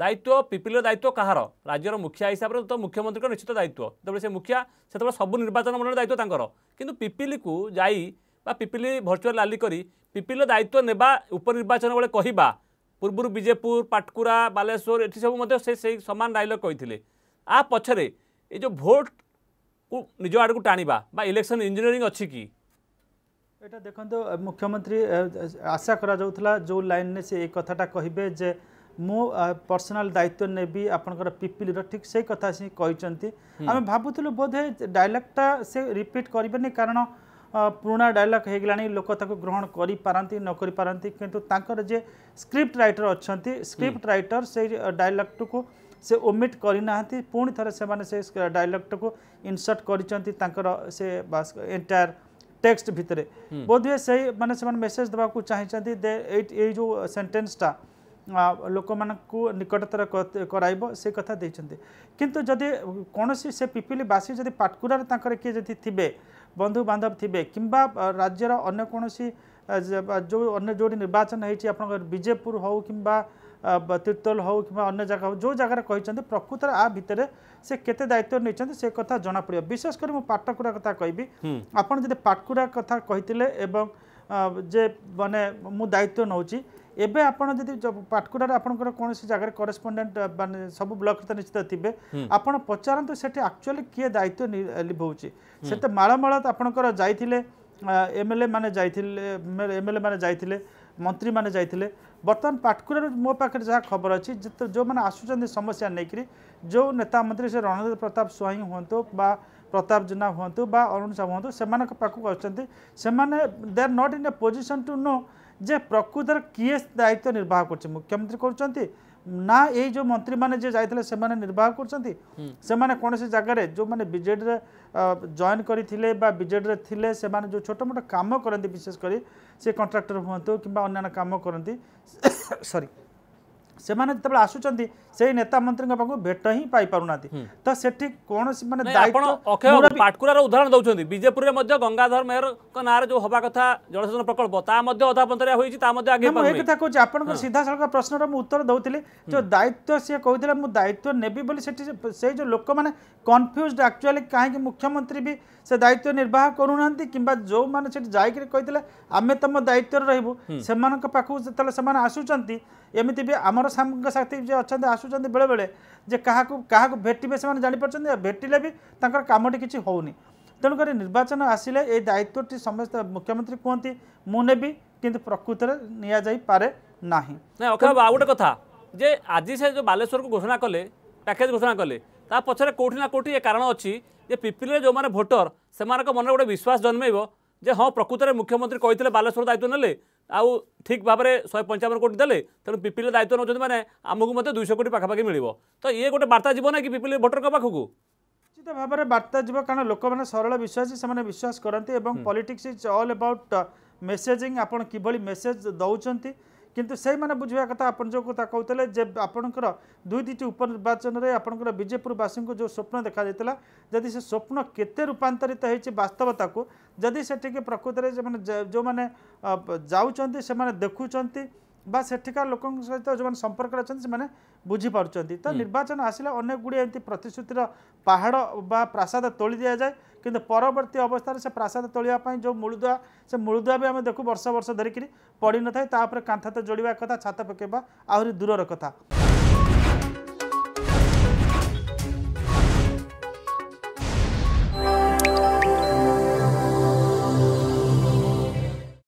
দায়িত্ব পিপিলির দায়িত্ব কাহার রাজ্যর মুখিয়া হিসাবে তো মুখ্যমন্ত্রীর নিশ্চিত দায়িত্ব যেতবে সে মুখিয়া সেতবে সবু নির্বাচন মন্ডলীর দায়িত্ব তাঁর কিন্তু পিপিলিকু যাই বা পিপিলি ভর্চুয়াল রালি করে পিপিলির দায়িত্ব নেবা উপনির্বাচন বেড়ে কহবা পূর্বর বিজেপুর পাটকুরা বালেশ্বর এটি সব সে সেই সমান ডাইলগ কে আ পছরে এই যে ভোট নিজ আড়ক টাণবা বা ইলেকশন ইঞ্জিনিয়ারিং অছি কি এটা দেখুন মুখ্যমন্ত্রী আশা করা যাওয়া যে লাইন সে এই কথাটা কহবে যে ମୁଁ ପର୍ସନାଲ ଦାୟିତ୍ୱ ନେବି ଆପଣଙ୍କର ପିପିଲିର ଠିକ୍ ସେଇ କଥା ସେ କହିଛନ୍ତି ଆମେ ଭାବୁଥିଲୁ ବୋଧେ ଡାଇଲଗ୍ଟା ସେ ରିପିଟ୍ କରିବେନି କାରଣ ପୁରୁଣା ଡାଇଲଗ୍ ହେଇଗଲାଣି ଲୋକ ତାକୁ ଗ୍ରହଣ କରିପାରନ୍ତି ନ କରିପାରନ୍ତି କିନ୍ତୁ ତାଙ୍କର ଯେ ସ୍କ୍ରିପ୍ଟ ରାଇଟର ଅଛନ୍ତି ସ୍କ୍ରିପ୍ଟ ରାଇଟର ସେଇ ଡାଇଲଗ୍ଟିକୁ ସେ ଓମିଟ୍ କରିନାହାନ୍ତି ପୁଣି ଥରେ ସେମାନେ ସେ ଡାଇଲଗ୍ଟିକୁ ଇନସର୍ଟ କରିଛନ୍ତି ତାଙ୍କର ସେ ଏଣ୍ଟାୟାର ଟେକ୍ସଟ ଭିତରେ ବୋଧହୁଏ ସେଇ ମାନେ ସେମାନେ ମେସେଜ ଦେବାକୁ ଚାହିଁଛନ୍ତି ଦେ ଏଇ ଯେଉଁ ସେଣ୍ଟେନ୍ସଟା ଲୋକମାନଙ୍କୁ ନିକଟତର କରାଇବ ସେ କଥା ଦେଇଛନ୍ତି କିନ୍ତୁ ଯଦି କୌଣସି ସେ ପିପିଲି ବାସୀ ଯଦି ପାଟକୁରାରେ ତାଙ୍କର କିଏ ଯଦି ଥିବେ ବନ୍ଧୁବାନ୍ଧବ ଥିବେ କିମ୍ବା ରାଜ୍ୟର ଅନ୍ୟ କୌଣସି ଯେଉଁ ଅନ୍ୟ ଯେଉଁଠି ନିର୍ବାଚନ ହେଇଛି ଆପଣଙ୍କର ବିଜେପୁର ହେଉ କିମ୍ବା ତିର୍ତ୍ତୋଲ ହେଉ କିମ୍ବା ଅନ୍ୟ ଜାଗା ହେଉ ଯେଉଁ ଜାଗାରେ କହିଛନ୍ତି ପ୍ରକୃତରେ ଆ ଭିତରେ ସେ କେତେ ଦାୟିତ୍ୱ ନେଇଛନ୍ତି ସେ କଥା ଜଣାପଡ଼ିବ ବିଶେଷ କରି ମୁଁ ପାଟକୁରା କଥା କହିବି ଆପଣ ଯଦି ପାଟକୁରା କଥା କହିଥିଲେ ଏବଂ ଯେ ମାନେ ମୁଁ ଦାୟିତ୍ୱ ନେଉଛି এবে আপনার যদি পাটকুড়ার আপনার কোণী জায়গায় করেসপন্ডেট মানে সব ব্লক তো নিশ্চিত থাকবে আপনার পচারত সেটি আকচুয়ালি কি দায়িত্ব লিভাউছি সেটি মাড়মাড় আপনার যাই এমএলএ মানে যাই এমএলএ মানে যাই মন্ত্রী মানে যাই বর্তমান পাটকুড়ার মো পাখে যা খবর অনেক যে আসুচার সমস্যা নেই যে নেতা মন্ত্রী সে রণধীর প্রতাপ স্বাইং হুম বা প্রতাপ प्रताप जेना हुँ बा अरुण साहु हुँ पाखक आउँदै they are not in a position to know যে প্রকৃতর কিয়ে দায়িত্ব নির্বাহ করছে মুখ্যমন্ত্রী করছেন না এই যে মন্ত্রী মানে যে যাই সে নির্বাহ করছেন সে কোণী জায়গার যে বিজেডি জয়েন করে বা বিজেডি লে সে যে ছোট মোট কাম করতে বিশেষ করে সে কন্ট্রাক্টর হুম কিংবা অন্যান্য কাম করতে সরি से आसुच्च से नेता मंत्री भेट ही पाईपार ना तो सेठी कौन मैंने अक्षय उदाहरण दौरान विजेपुर में गंगाधर मेहर ना जो हवा कथ जलसेचन प्रकल्प आप सीधा साल प्रश्न उत्तर दौली जो दायित्व सी कहते मुझ दायित्व नेबी से जो लोक मैंने कन्फ्यूज आकचुआली कहीं मुख्यमंत्री भी से दायित्व निर्वाह करूना कि जो मैंने जाते आम तुम दायित्व रही से पाखक आसुच्च एमती भी आमर ସାଙ୍ଗସାଥି ଯିଏ ଅଛନ୍ତି ଆସୁଛନ୍ତି ବେଳେବେଳେ ଯେ କାହାକୁ କାହାକୁ ଭେଟିବେ ସେମାନେ ଜାଣିପାରୁଛନ୍ତି ଭେଟିଲେ ବି ତାଙ୍କର କାମଟି କିଛି ହେଉନି ତେଣୁକରି ନିର୍ବାଚନ ଆସିଲେ ଏଇ ଦାୟିତ୍ୱଟି ସମସ୍ତେ ମୁଖ୍ୟମନ୍ତ୍ରୀ କୁହନ୍ତି ମୁଁ ନେବି କିନ୍ତୁ ପ୍ରକୃତରେ ନିଆଯାଇପାରେ ନାହିଁ ଅକ୍ଷୟ ଆଉ ଗୋଟେ କଥା ଯେ ଆଜି ସେ ଯେଉଁ ବାଲେଶ୍ୱରକୁ ଘୋଷଣା କଲେ ପ୍ୟାକେଜ୍ ଘୋଷଣା କଲେ ତା ପଛରେ କେଉଁଠି ନା କେଉଁଠି ଏ କାରଣ ଅଛି ଯେ ପିପିଲିରେ ଯେଉଁମାନେ ଭୋଟର ସେମାନଙ୍କ ମନରେ ଗୋଟେ ବିଶ୍ୱାସ ଜନ୍ମେଇବ ଯେ ହଁ ପ୍ରକୃତରେ ମୁଖ୍ୟମନ୍ତ୍ରୀ କହିଥିଲେ ବାଲେଶ୍ୱର ଦାୟିତ୍ୱ ନେଲେ ଆଉ ଠିକ୍ ଭାବରେ ଶହେ ପଞ୍ଚାବନ କୋଟି ଦେଲେ ତେଣୁ ପିପିଲି ଦାୟିତ୍ୱ ନେଉଛନ୍ତି ମାନେ ଆମକୁ ମଧ୍ୟ ଦୁଇଶହ କୋଟି ପାଖାପାଖି ମିଳିବ ତ ଇଏ ଗୋଟେ ବାର୍ତ୍ତା ଯିବ ନା କି ପିପିଲି ଭୋଟରଙ୍କ ପାଖକୁ ନିଶ୍ଚିତ ଭାବରେ ବାର୍ତ୍ତା ଯିବ କାରଣ ଲୋକମାନେ ସରଳ ବିଶ୍ୱାସୀ ସେମାନେ ବିଶ୍ୱାସ କରନ୍ତି ଏବଂ politics is all about messaging ଆପଣ କିଭଳି ମେସେଜ ଦେଉଛନ୍ତି କିନ୍ତୁ ସେଇମାନେ ବୁଝିବା କଥା ଆପଣ ଯେଉଁ କଥା କହୁଥିଲେ ଯେ ଆପଣଙ୍କର ଦୁଇଟିଟି ଉପନିର୍ବାଚନରେ ଆପଣଙ୍କର ବିଜେପୁରବାସୀଙ୍କୁ ଯେଉଁ ସ୍ୱପ୍ନ ଦେଖାଯାଇଥିଲା ଯଦି ସେ ସ୍ୱପ୍ନ କେତେ ରୂପାନ୍ତରିତ ହେଇଛି ବାସ୍ତବତାକୁ ଯଦି ସେଠିକି ପ୍ରକୃତରେ ସେମାନେ ଯେଉଁମାନେ ଯାଉଛନ୍ତି ସେମାନେ ଦେଖୁଛନ୍ତି ବା ସେଠିକାର ଲୋକଙ୍କ ସହିତ ଯେଉଁମାନେ ସମ୍ପର୍କରେ ଅଛନ୍ତି ସେମାନେ ବୁଝିପାରୁଛନ୍ତି ତ ନିର୍ବାଚନ ଆସିଲେ ଅନେକ ଗୁଡ଼ିଏ ଏମିତି ପ୍ରତିଶ୍ରୁତିର ପାହାଡ଼ ବା ପ୍ରାସାଦ ତୋଳି ଦିଆଯାଏ କିନ୍ତୁ ପରବର୍ତ୍ତୀ ଅବସ୍ଥାରେ ସେ ପ୍ରାସାଦ ତୋଳିବା ପାଇଁ ଯେଉଁ ମୂଳଦୁଆ ସେ ମୂଳଦୁଆ ବି ଆମେ ଦେଖୁ ବର୍ଷ ବର୍ଷ ଧରିକିରି ପଡ଼ିନଥାଏ ତା ଉପରେ କାନ୍ଥ ତ ଯୋଡ଼ିବା କଥା ଛାତ ପକାଇବା ଆହୁରି ଦୂରର କଥା